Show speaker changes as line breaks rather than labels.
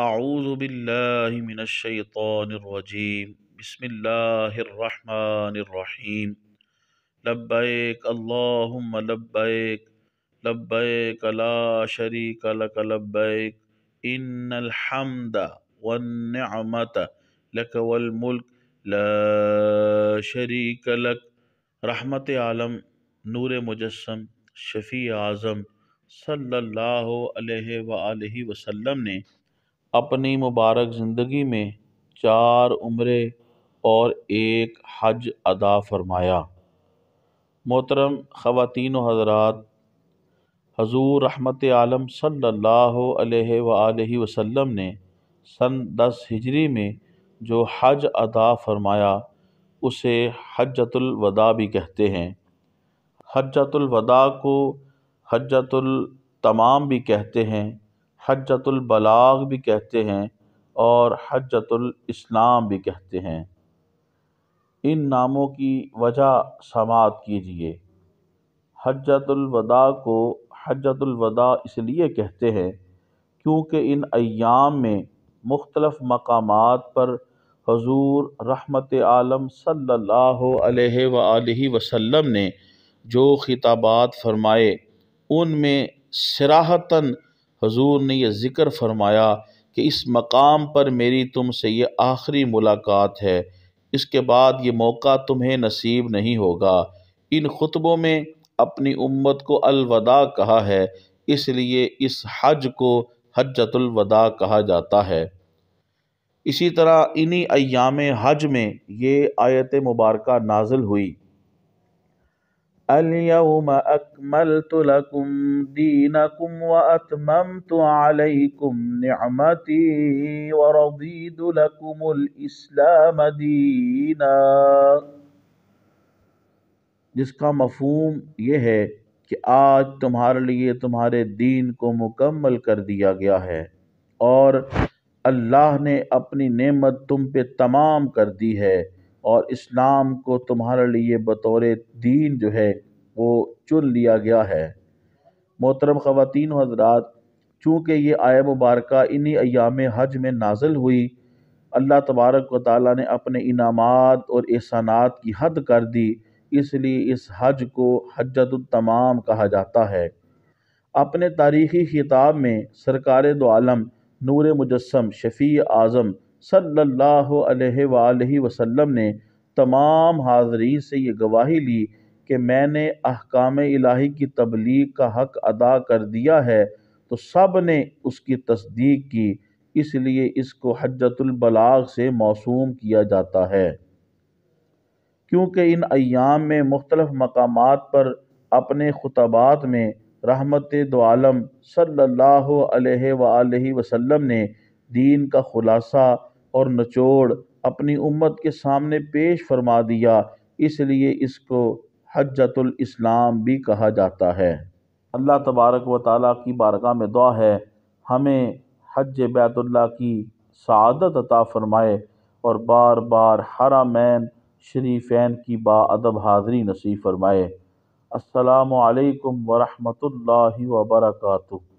आऊज़बिल्लिमिनशैतरजीम बसमीम लब्बैक अल्लाहुम्म लब्बैक लब्बैक ला शरीक लक लब्बैक इन्नल हम्द वन निअमत लक वल मुल्क ला शरीक लक रहमत आलम नूर मुजस्म शफ़ी आज़म सल्लल्लाहु अलैहि वसल्लम ने अपनी मुबारक ज़िंदगी में चार उम्र और एक हज अदा फ़रमाया मोहतरम ख़वातीन हजरात हजूर रहमत आलम सल्ला वसम ने सन दस हिजरी में जो हज अदा फ़रमाया उसे हजतुलवदा भी कहते हैं हजतुलवदा को हजतुल तमाम भी कहते हैं हजतुल बलाग भी कहते हैं और हजतुल इस्लाम भी कहते हैं इन नामों की वजह समात कीजिए हजतुल वदा को हजतुल वदा इसलिए कहते हैं क्योंकि इन अयाम में मुख्तलफ़ मकाम पर हजूर रहमत आलम सल्लल्लाहु अलैहि व वसल्लम ने जो खिताबात फरमाए उनमें सराहतन हजूर ने यह ज़िक्र फरमाया कि इस मकाम पर मेरी तुम से ये आखिरी मुलाकात है इसके बाद ये मौका तुम्हें नसीब नहीं होगा इन खुतबों में अपनी उम्मत को अलवदा कहा है इसलिए इस हज को हजतुलवदा कहा जाता है इसी तरह इन्हीं अयाम हज में ये आयत मुबारक नाजिल हुई اليوم أكملت لكم دينكم وأتممت عليكم نعمتي ورضيت لكم الإسلام دينا जिसका मफहूम यह है कि आज तुम्हारे लिए तुम्हारे दीन को मुकम्मल कर दिया गया है और अल्लाह ने अपनी नेमत तुम पे तमाम कर दी है और इस्लाम को तुम्हारे लिए बतौर दीन जो है वो चुन लिया गया है मोहतरम ख़वातीन हजरात चूँकि ये आय मुबारक इन्हीं अयाम हज में नाजिल हुई अल्लाह तबारक व ताली ने अपने इनामात और एहसानात की हद कर दी इसलिए इस हज को हजतमाम कहा जाता है अपने तारीख़ी खिताब में सरकार दो आलम नूर मुजस्म शफ़ी आज़म सल्ला अलैहि ने तमाम हाजरीन से ये गवाही ली कि मैंने अहकाम इलाही की तबलीग का हक अदा कर दिया है तो सब ने उसकी तस्दीक की इसलिए इसको हजतुलबलाग से मौसूम किया जाता है क्योंकि इन अयाम में मुख्तलफ़ मकाम पर अपने खुतबात में रहमत दोआलम सल्ला अलैहि ने दीन का ख़ुलासा और नचोड़ अपनी उम्मत के सामने पेश फरमा दिया इसलिए इसको हजतुल इस्लाम भी कहा जाता है अल्लाह तबारक व ताला की बारगाह में दुआ है हमें हज बैतुल्ला की सदत अता फ़रमाए और बार बार हरा मैन शरीफैन की बाअदब हाज़री नसीब फ़रमाए असलकम वरहमल वर्का